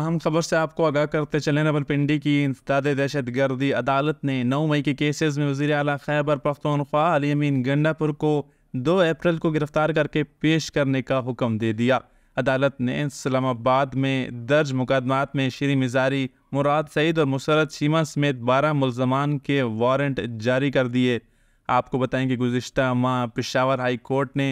अहम खबर से आपको आगाह करते चले पिंडी की इंसदाद दहशत गर्दी अदालत ने 9 मई के केसेस में वजी अला खैबर पख्तनख्वा अली अमीन गंडापुर को 2 अप्रैल को गिरफ्तार करके पेश करने का हुक्म दे दिया अदालत ने इस्लामाबाद में दर्ज मुकदमात में श्री मिजारी मुराद सईद और मुसरत शीमा समेत बारह मुलजमान के वारंट जारी कर दिए आपको बताएं कि गुज्त माह पिशावर हाई कोर्ट ने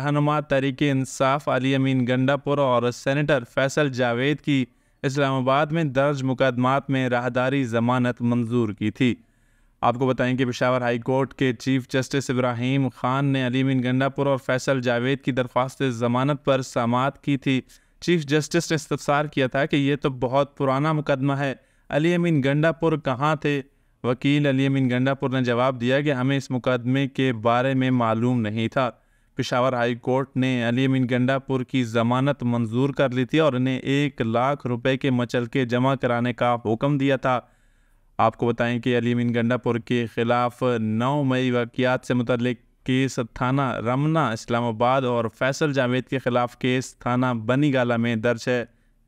रहनुमा तरीके इंसाफ अली अमीन गंडापुर और सेनेटर फैसल जावेद की इस्लामाबाद में दर्ज मुकदमात में राहदारी जमानत मंजूर की थी आपको बताएं कि पेशावर हाई कोर्ट के चीफ जस्टिस इब्राहिम खान ने अलीमिन गंडापुर और फैसल जावेद की दरख्वास्त जमानत पर समात की थी चीफ जस्टिस ने इस्तार किया था कि ये तो बहुत पुराना मुकदमा है अली अमीन गंडापुर कहाँ थे वकील अली अमीन गंडापुर ने जवाब दिया कि हमें इस मुकदमे के बारे में मालूम नहीं था पिशावर हाई कोर्ट ने अली अमीन गंडापुर की जमानत मंजूर कर ली थी और इन्हें एक लाख रुपए के मचलके जमा कराने का हुक्म दिया था आपको बताएं कि अली अमीन गंडापुर के ख़िलाफ़ नौ मई वाकियात से मुतल केस थाना रमना इस्लामाबाद और फैसल जावेद के ख़िलाफ़ केस थाना बनी गाला में दर्ज है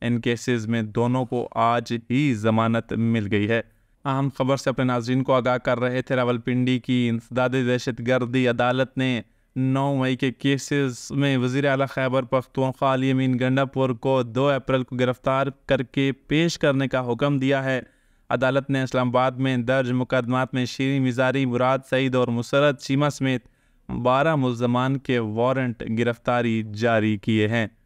इन केसेस में दोनों को आज ही जमानत मिल गई है अहम खबर से अपने नाजरन को आगाह कर रहे थे रावलपिंडी की इंसदाद दहशत गर्दी अदालत ने नौ मई के केसेस में वजीर अला खैबर पख्तूनख्वा अमीन गंडापुर को दो अप्रैल को गिरफ्तार करके पेश करने का हुक्म दिया है अदालत ने इस्लामाबाद में दर्ज मुकदमात में शीरी मिजारी मुराद सईद और मुसरत चीमा समेत बारह मुलजमान के वारंट गिरफ्तारी जारी किए हैं